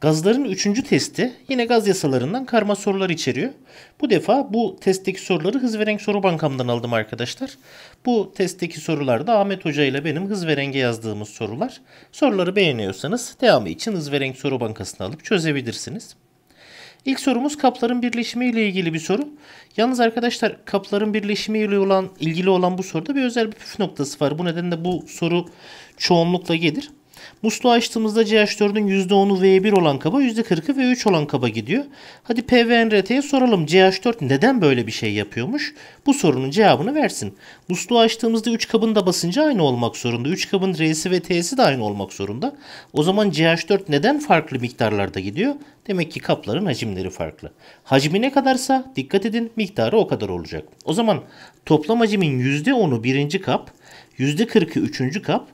Gazların üçüncü testi yine gaz yasalarından karma sorular içeriyor. Bu defa bu testteki soruları hız ve renk soru bankamdan aldım arkadaşlar. Bu testteki sorular da Ahmet Hoca ile benim hız ve renge yazdığımız sorular. Soruları beğeniyorsanız devamı için hız ve renk soru bankasını alıp çözebilirsiniz. İlk sorumuz kapların birleşimi ile ilgili bir soru. Yalnız arkadaşlar kapların birleşimi ile olan ilgili olan bu soruda bir özel bir püf noktası var. Bu nedenle bu soru çoğunlukla gelir. Musluğu açtığımızda CH4'ün %10'u V1 olan kaba %40'ı V3 olan kaba gidiyor. Hadi PVNRT'ye soralım CH4 neden böyle bir şey yapıyormuş? Bu sorunun cevabını versin. Musluğu açtığımızda 3 kabın da basıncı aynı olmak zorunda. 3 kabın R'si ve T'si de aynı olmak zorunda. O zaman CH4 neden farklı miktarlarda gidiyor? Demek ki kapların hacimleri farklı. Hacmi ne kadarsa dikkat edin miktarı o kadar olacak. O zaman toplam hacmin %10'u birinci kap, %40'ı üçüncü kap,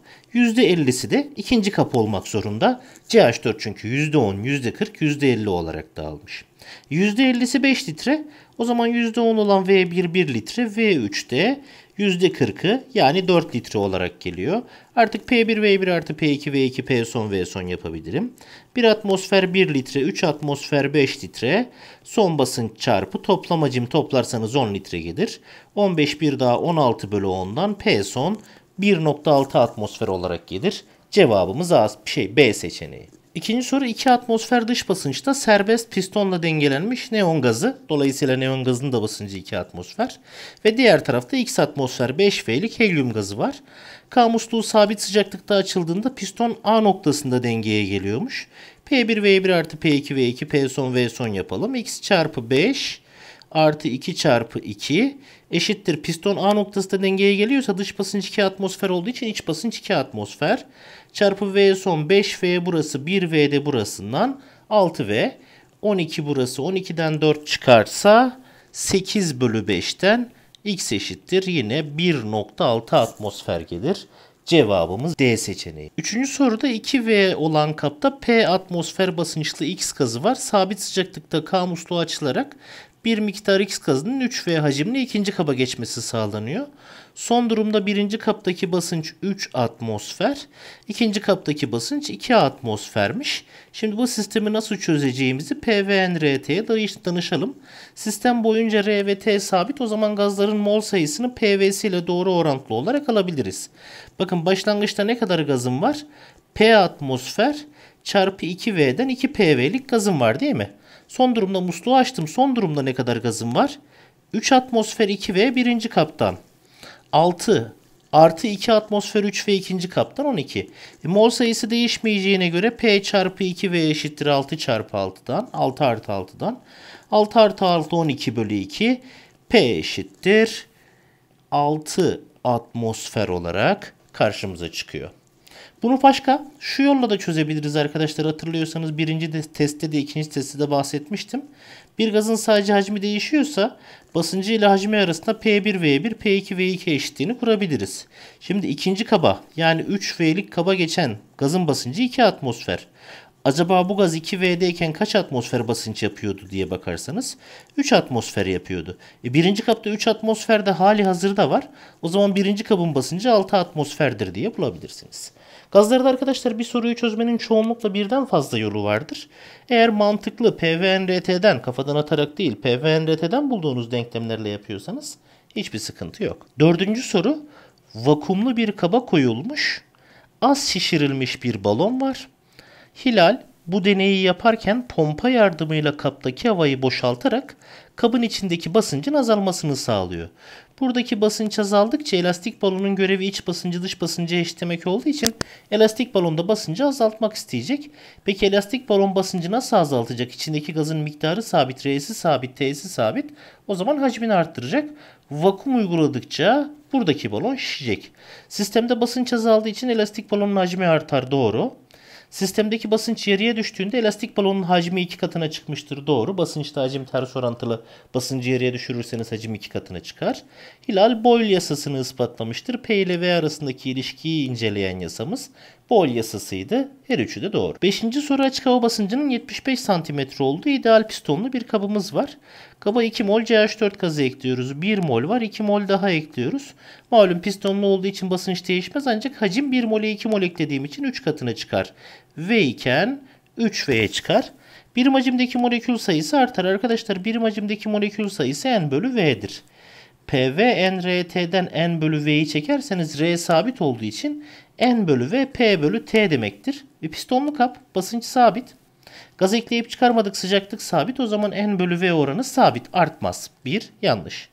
%50'si de ikinci kapı olmak zorunda. CH4 çünkü %10, %40, %50 olarak dağılmış. %50'si 5 litre. O zaman %10 olan V1 1 litre, V3 de %40'ı yani 4 litre olarak geliyor. Artık P1 V1 artı P2 V2 P son V son yapabilirim. 1 atmosfer 1 litre, 3 atmosfer 5 litre. Son basınç çarpı toplamacım toplarsanız 10 litre gelir. 15 bir daha 16 bölü 10'dan P son 1.6 atmosfer olarak gelir. Cevabımız A, şey B seçeneği. İkinci soru 2 atmosfer dış basınçta serbest pistonla dengelenmiş neon gazı. Dolayısıyla neon gazının da basıncı 2 atmosfer. Ve diğer tarafta X atmosfer 5V'lik helyum gazı var. K musluğu sabit sıcaklıkta açıldığında piston A noktasında dengeye geliyormuş. P1 V1 artı P2 V2 P son V son yapalım. X çarpı 5 artı 2 çarpı 2 eşittir. Piston A noktasında dengeye geliyorsa dış basınç 2 atmosfer olduğu için iç basınç 2 atmosfer. Çarpı V son 5V burası 1V de burasından 6V. 12 burası 12'den 4 çıkarsa 8 bölü 5'ten x eşittir yine 1.6 atmosfer gelir. Cevabımız D seçeneği. Üçüncü soruda 2V olan kapta P atmosfer basınçlı X gazı var. Sabit sıcaklıkta K musluğu açılarak bir miktar X gazının 3V hacimli ikinci kaba geçmesi sağlanıyor. Son durumda birinci kaptaki basınç 3 atmosfer, ikinci kaptaki basınç 2 atmosfermiş. Şimdi bu sistemi nasıl çözeceğimizi PVNRT'ye danışalım. Sistem boyunca R ve T sabit o zaman gazların mol sayısını PV'si ile doğru orantılı olarak alabiliriz. Bakın başlangıçta ne kadar gazım var? P atmosfer çarpı 2V'den 2 PV'lik gazım var değil mi? Son durumda musluğu açtım. Son durumda ne kadar gazım var? 3 atmosfer 2 ve 1. kaptan. 6 artı 2 atmosfer 3 ve 2. kaptan 12. E, mol sayısı değişmeyeceğine göre P çarpı 2 ve eşittir 6 çarpı 6'dan 6 artı 6'dan 6 artı 6 12 bölü 2 P eşittir 6 atmosfer olarak karşımıza çıkıyor. Bunu başka şu yolla da çözebiliriz arkadaşlar. Hatırlıyorsanız birinci testte de ikinci testte de bahsetmiştim. Bir gazın sadece hacmi değişiyorsa basıncı ile hacmi arasında P1V1, P2V2 eşitliğini kurabiliriz. Şimdi ikinci kaba yani 3V'lik kaba geçen gazın basıncı 2 atmosfer. Acaba bu gaz 2V'deyken kaç atmosfer basınç yapıyordu diye bakarsanız 3 atmosfer yapıyordu. E birinci kapta 3 atmosfer de hali hazırda var. O zaman birinci kabın basıncı 6 atmosferdir diye bulabilirsiniz. Gazlarda arkadaşlar bir soruyu çözmenin çoğunlukla birden fazla yolu vardır. Eğer mantıklı PVNRT'den kafadan atarak değil PVNRT'den bulduğunuz denklemlerle yapıyorsanız hiçbir sıkıntı yok. Dördüncü soru vakumlu bir kaba koyulmuş az şişirilmiş bir balon var. Hilal bu deneyi yaparken pompa yardımıyla kaptaki havayı boşaltarak kabın içindeki basıncın azalmasını sağlıyor. Buradaki basınç azaldıkça elastik balonun görevi iç basıncı dış basıncı eşitlemek olduğu için elastik balonda basıncı azaltmak isteyecek. Peki elastik balon basıncı nasıl azaltacak? İçindeki gazın miktarı sabit, R'si sabit, T'si sabit. O zaman hacmini arttıracak. Vakum uyguladıkça buradaki balon şişecek. Sistemde basınç azaldığı için elastik balonun hacmi artar doğru. Sistemdeki basınç yarıya düştüğünde elastik balonun hacmi iki katına çıkmıştır. Doğru. Basınçta hacim ters orantılı. Basıncı yarıya düşürürseniz hacim iki katına çıkar. Hilal Boyle yasasını ispatlamıştır. P ile V arasındaki ilişkiyi inceleyen yasamız Boyle yasasıydı. Her üçü de doğru. Beşinci soru açık hava basıncının 75 cm olduğu ideal pistonlu bir kabımız var. Kaba 2 mol CH4 gazı ekliyoruz. 1 mol var 2 mol daha ekliyoruz. Malum pistonlu olduğu için basınç değişmez ancak hacim 1 mole 2 mol eklediğim için 3 katına çıkar. V iken 3V'ye çıkar. Birim hacimdeki molekül sayısı artar. Arkadaşlar birim hacimdeki molekül sayısı n bölü V'dir. PV NRT'den n bölü V'yi çekerseniz R sabit olduğu için n bölü V P bölü T demektir. Ve pistonlu kap basınç sabit. Gaz ekleyip çıkarmadık sıcaklık sabit o zaman N bölü V oranı sabit artmaz. 1 yanlış.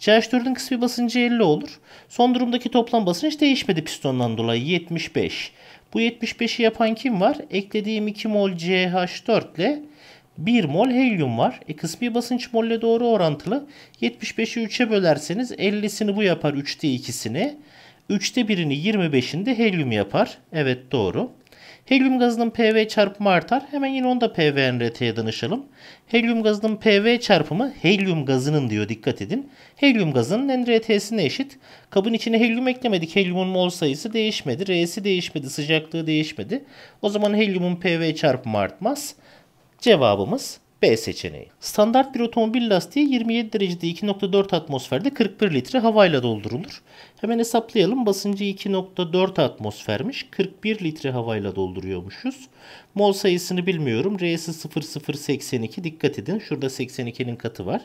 CH4'ün kısmi basıncı 50 olur. Son durumdaki toplam basınç değişmedi pistondan dolayı 75. Bu 75'i yapan kim var? Eklediğim 2 mol CH4 ile 1 mol helyum var. E kısmi basınç molle doğru orantılı. 75'i 3'e bölerseniz 50'sini bu yapar 3'te 2'sini. 3'te 1'ini 25'inde helyum yapar. Evet doğru. Helyum gazının PV çarpımı artar. Hemen yine onu da PV NRT'ye danışalım. Helyum gazının PV çarpımı helyum gazının diyor dikkat edin. Helyum gazının NRT'sine eşit. Kabın içine helyum eklemedik. Helyumun mol sayısı değişmedi. R'si değişmedi. Sıcaklığı değişmedi. O zaman helyumun PV çarpımı artmaz. Cevabımız B seçeneği. Standart bir otomobil lastiği 27 derecede 2.4 atmosferde 41 litre havayla doldurulur. Hemen hesaplayalım. Basıncı 2.4 atmosfermiş. 41 litre havayla dolduruyormuşuz. Mol sayısını bilmiyorum. R'si 0082. Dikkat edin. Şurada 82'nin katı var.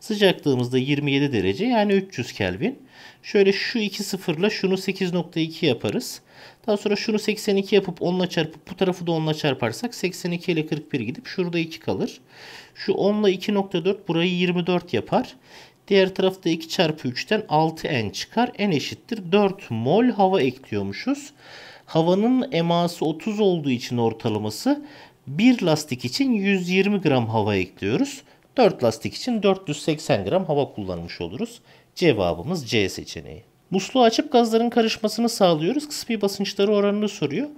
Sıcaklığımız da 27 derece yani 300 Kelvin. Şöyle şu 2 sıfırla şunu 8.2 yaparız. Daha sonra şunu 82 yapıp 10'la çarpıp bu tarafı da 10'la çarparsak 82 ile 41 gidip şurada 2 kalır. Şu 10 ile 2.4 burayı 24 yapar. Diğer tarafta 2 çarpı 3'ten 6N çıkar. N eşittir 4 mol hava ekliyormuşuz. Havanın eması 30 olduğu için ortalaması bir lastik için 120 gram hava ekliyoruz. 4 lastik için 480 gram hava kullanmış oluruz. Cevabımız C seçeneği. Musluğu açıp gazların karışmasını sağlıyoruz. Kısmi basınçları oranını soruyor.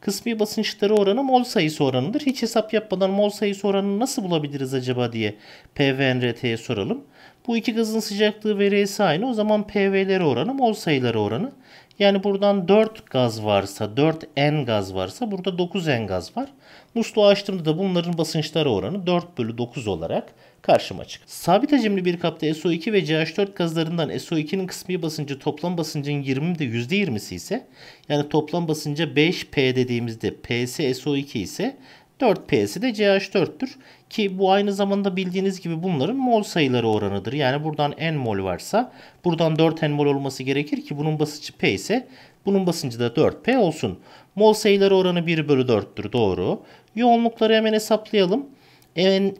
Kısmi basınçları oranı mol sayısı oranıdır. Hiç hesap yapmadan mol sayısı oranını nasıl bulabiliriz acaba diye PVNRT'ye soralım. Bu iki gazın sıcaklığı ve R'si aynı. O zaman PV'leri oranı mol sayıları oranı. Yani buradan 4 gaz varsa 4 N gaz varsa burada 9 N gaz var. Musluğu açtığımda da bunların basınçları oranı 4 bölü 9 olarak karşıma açık. Sabit hacimli bir kapta SO2 ve CH4 gazlarından SO2'nin kısmi basıncı toplam basıncın 20'de %20'si ise yani toplam basınca 5P dediğimizde PS SO2 ise 4P'si de CH4'tür. Ki bu aynı zamanda bildiğiniz gibi bunların mol sayıları oranıdır. Yani buradan n mol varsa buradan 4 n mol olması gerekir ki bunun basıncı P ise bunun basıncı da 4P olsun. Mol sayıları oranı 1 bölü 4'tür doğru. Yoğunlukları hemen hesaplayalım.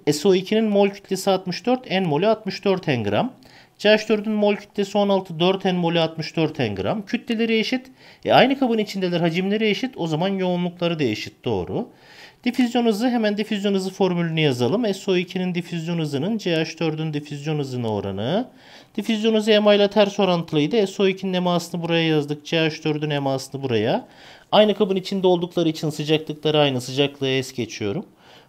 SO2'nin mol kütlesi 64, N molü 64 N gram. CH4'ün mol kütlesi 16, 4 N molü 64 N gram. Kütleleri eşit. E, aynı kabın içindeler hacimleri eşit. O zaman yoğunlukları da eşit. Doğru. Difüzyon hızı hemen difüzyon hızı formülünü yazalım. SO2'nin difüzyon hızının CH4'ün difüzyon hızına oranı. Difüzyon hızı EMA ile ters orantılıydı. SO2'nin EMA'sını buraya yazdık. CH4'ün EMA'sını buraya. Aynı kabın içinde oldukları için sıcaklıkları aynı sıcaklığı es geçiyorum.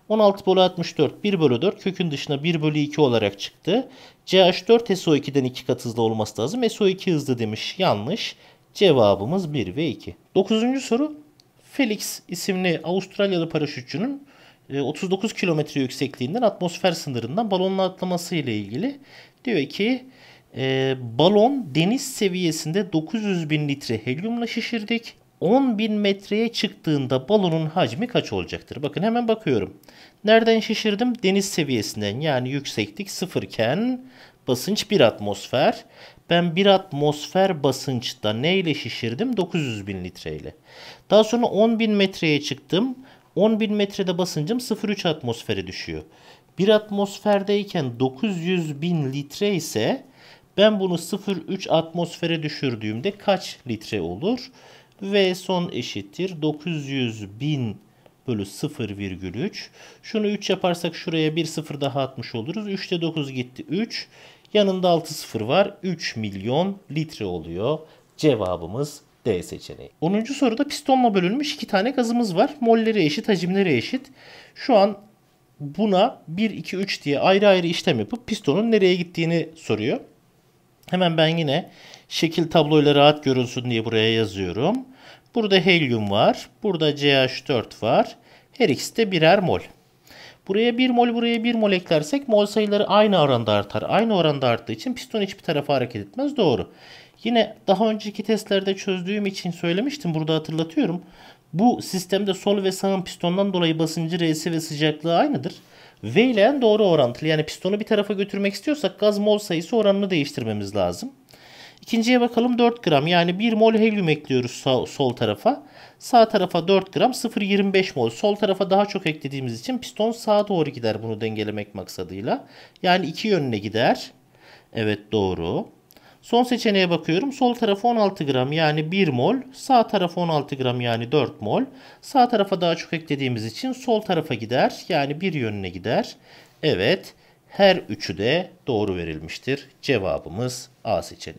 16 bölü 64 1 bölü 4 kökün dışına 1 bölü 2 olarak çıktı. CH4 SO2'den 2 kat hızlı olması lazım. SO2 hızlı demiş yanlış. Cevabımız 1 ve 2. 9. soru Felix isimli Avustralyalı paraşütçünün 39 e, kilometre yüksekliğinden atmosfer sınırından balonla atlaması ile ilgili. Diyor ki e, balon deniz seviyesinde 900 bin litre helyumla şişirdik. 10.000 metreye çıktığında balonun hacmi kaç olacaktır? Bakın hemen bakıyorum. Nereden şişirdim? Deniz seviyesinden yani yükseklik sıfırken basınç 1 atmosfer. Ben 1 atmosfer basınçta neyle şişirdim? 900 bin litre ile. Daha sonra 10 bin metreye çıktım. 10 bin metrede basıncım 0,3 atmosfere düşüyor. 1 atmosferdeyken 900 bin litre ise ben bunu 0,3 atmosfere düşürdüğümde kaç litre olur? V son eşittir 900 bin bölü 0,3. Şunu 3 yaparsak şuraya 1 0 daha atmış oluruz. 3'te 9 gitti 3. Yanında 6 0 var. 3 milyon litre oluyor. Cevabımız D seçeneği. 10. soruda pistonla bölünmüş 2 tane gazımız var. Mollere eşit, hacimlere eşit. şu an buna 1, 2, 3 diye ayrı ayrı işlem yapıp pistonun nereye gittiğini soruyor. Hemen ben yine Şekil tabloyla rahat görünsün diye buraya yazıyorum. Burada helyum var. Burada CH4 var. Her ikisi de birer mol. Buraya 1 mol, buraya 1 mol eklersek mol sayıları aynı oranda artar. Aynı oranda arttığı için piston hiçbir tarafa hareket etmez. Doğru. Yine daha önceki testlerde çözdüğüm için söylemiştim. Burada hatırlatıyorum. Bu sistemde sol ve sağın pistondan dolayı basıncı R'si ve sıcaklığı aynıdır. V ile N doğru orantılı. Yani pistonu bir tarafa götürmek istiyorsak gaz mol sayısı oranını değiştirmemiz lazım. İkinciye bakalım 4 gram yani 1 mol helyum ekliyoruz sağ, sol tarafa. Sağ tarafa 4 gram 0.25 mol. Sol tarafa daha çok eklediğimiz için piston sağa doğru gider bunu dengelemek maksadıyla. Yani iki yönüne gider. Evet doğru. Son seçeneğe bakıyorum. Sol tarafı 16 gram yani 1 mol. Sağ tarafı 16 gram yani 4 mol. Sağ tarafa daha çok eklediğimiz için sol tarafa gider. Yani bir yönüne gider. Evet her üçü de doğru verilmiştir. Cevabımız A seçeneği.